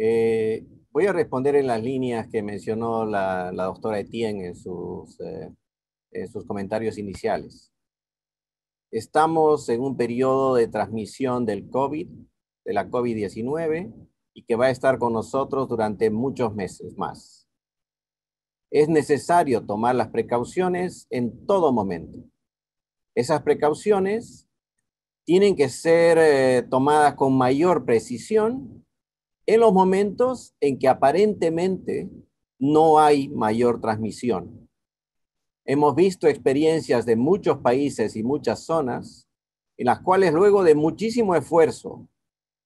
Eh, voy a responder en las líneas que mencionó la, la doctora Etienne en sus, eh, sus comentarios iniciales. Estamos en un periodo de transmisión del COVID, de la COVID-19, y que va a estar con nosotros durante muchos meses más. Es necesario tomar las precauciones en todo momento. Esas precauciones tienen que ser eh, tomadas con mayor precisión en los momentos en que aparentemente no hay mayor transmisión. Hemos visto experiencias de muchos países y muchas zonas en las cuales luego de muchísimo esfuerzo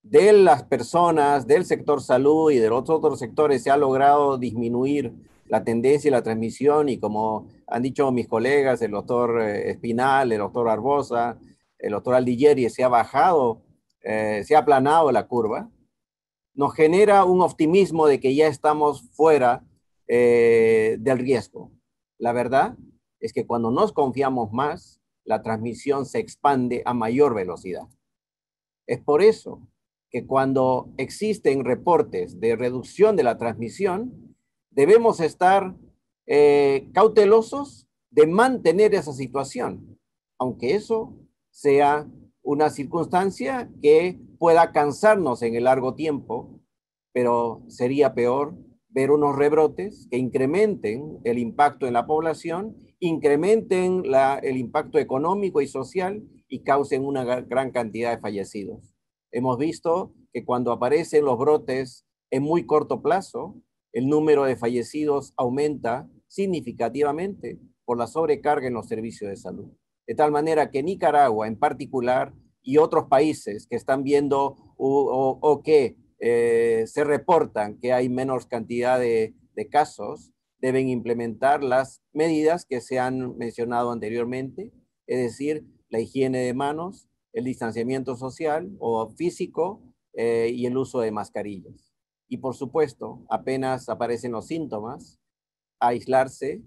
de las personas, del sector salud y de los otros sectores se ha logrado disminuir la tendencia y la transmisión y como han dicho mis colegas, el doctor eh, Espinal, el doctor Arbosa, el doctor Aldigeri, se ha bajado, eh, se ha aplanado la curva nos genera un optimismo de que ya estamos fuera eh, del riesgo. La verdad es que cuando nos confiamos más, la transmisión se expande a mayor velocidad. Es por eso que cuando existen reportes de reducción de la transmisión, debemos estar eh, cautelosos de mantener esa situación, aunque eso sea una circunstancia que pueda cansarnos en el largo tiempo, pero sería peor ver unos rebrotes que incrementen el impacto en la población, incrementen el impacto económico y social y causen una gran cantidad de fallecidos. Hemos visto que cuando aparecen los brotes en muy corto plazo, el número de fallecidos aumenta significativamente por la sobrecarga en los servicios de salud de tal manera que Nicaragua en particular y otros países que están viendo o, que eh, se reportan que hay menos cantidad de, casos, deben implementar las medidas que se han mencionado anteriormente, es decir, la higiene de manos, el distanciamiento social o físico eh, y el uso de mascarillas. Y por supuesto, apenas aparecen los síntomas, aislarse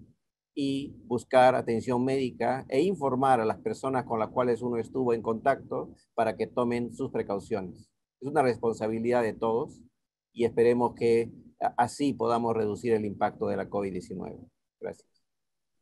y buscar atención médica e informar a las personas con las cuales uno estuvo en contacto para que tomen sus precauciones. Es una responsabilidad de todos y esperemos que así podamos reducir el impacto de la COVID-19. Gracias.